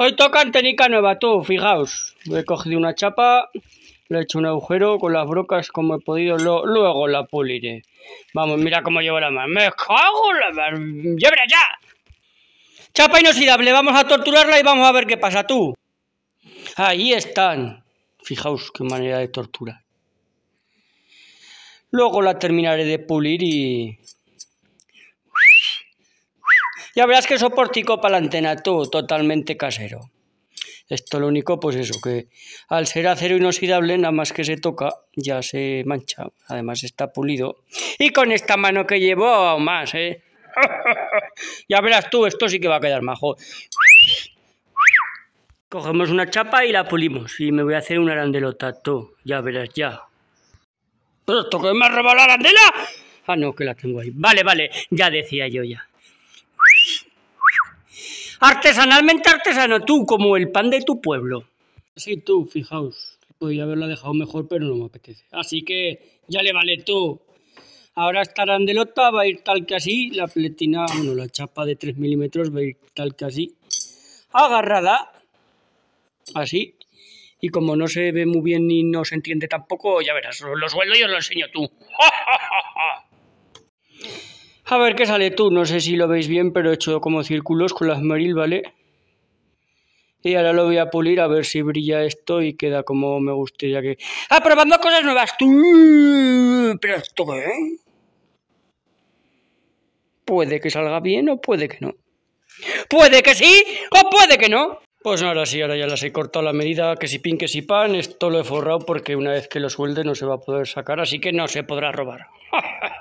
Hoy toca antenica nueva, tú, fijaos. He cogido una chapa, le he hecho un agujero con las brocas como he podido, luego la puliré. Vamos, mira cómo llevo la mano. ¡Me cago la mano! ya! Chapa inoxidable, vamos a torturarla y vamos a ver qué pasa, tú. Ahí están. Fijaos qué manera de tortura. Luego la terminaré de pulir y ya verás que soportico para la antena, todo, totalmente casero. Esto lo único, pues eso, que al ser acero inoxidable, nada más que se toca, ya se mancha. Además está pulido. Y con esta mano que llevo, aún más, ¿eh? ya verás tú, esto sí que va a quedar majo. Cogemos una chapa y la pulimos. Y me voy a hacer una arandelota, tú. Ya verás, ya. ¿Pero esto que me ha robado la arandela? Ah, no, que la tengo ahí. Vale, vale, ya decía yo ya. Artesanalmente artesano, tú, como el pan de tu pueblo. Sí, tú, fijaos, podía haberla dejado mejor, pero no me apetece. Así que ya le vale tú. Ahora esta de va a ir tal que así, la pletina, bueno, la chapa de 3 milímetros va a ir tal que así, agarrada, así, y como no se ve muy bien ni no se entiende tampoco, ya verás, lo sueldo y os lo enseño tú. ¡Ja, a ver qué sale tú, no sé si lo veis bien, pero he hecho como círculos con las maril, ¿vale? Y ahora lo voy a pulir a ver si brilla esto y queda como me gustaría que... ¡Aprobando ¡Ah, cosas nuevas! ¡Tú! ¿Pero esto ¿eh? Puede que salga bien o puede que no. ¡Puede que sí o puede que no! Pues ahora sí, ahora ya las he cortado a la medida, que si pin, que si pan, esto lo he forrado porque una vez que lo suelde no se va a poder sacar, así que no se podrá robar.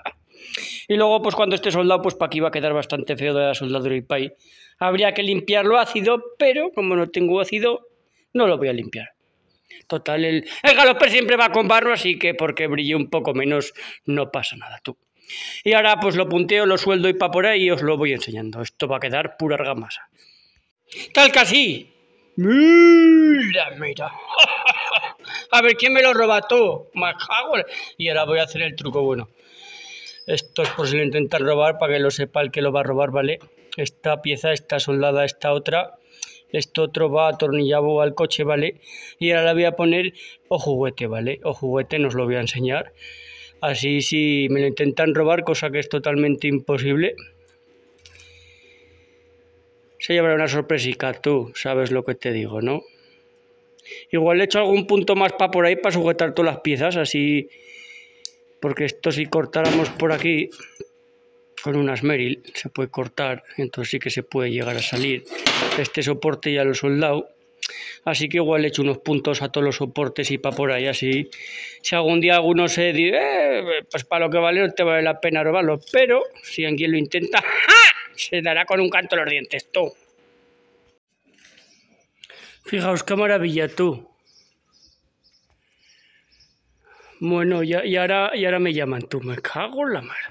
Y luego, pues cuando esté soldado, pues para aquí va a quedar bastante feo de la soldadura y Habría que limpiarlo ácido, pero como no tengo ácido, no lo voy a limpiar. Total, el, el siempre va con barro, así que porque brille un poco menos, no pasa nada tú. Y ahora pues lo punteo, lo sueldo y pa' por ahí y os lo voy enseñando. Esto va a quedar pura argamasa. ¡Tal que así Mira, mira. a ver, ¿quién me lo roba tú? Y ahora voy a hacer el truco bueno es por si lo intentan robar para que lo sepa el que lo va a robar, ¿vale? Esta pieza está soldada a esta otra, esto otro va atornillado al coche, ¿vale? Y ahora la voy a poner o juguete, ¿vale? O juguete, nos lo voy a enseñar. Así si me lo intentan robar, cosa que es totalmente imposible, se llevará una sorpresica, tú sabes lo que te digo, ¿no? Igual le hecho algún punto más para por ahí para sujetar todas las piezas, así porque esto si cortáramos por aquí con un meril se puede cortar entonces sí que se puede llegar a salir este soporte ya lo he soldado así que igual he hecho unos puntos a todos los soportes y para por ahí así si algún día alguno se dice eh, pues para lo que vale no te vale la pena robarlo pero si alguien lo intenta se dará con un canto los dientes tú fijaos qué maravilla tú bueno, y, y, ahora, y ahora me llaman tú, me cago en la mar.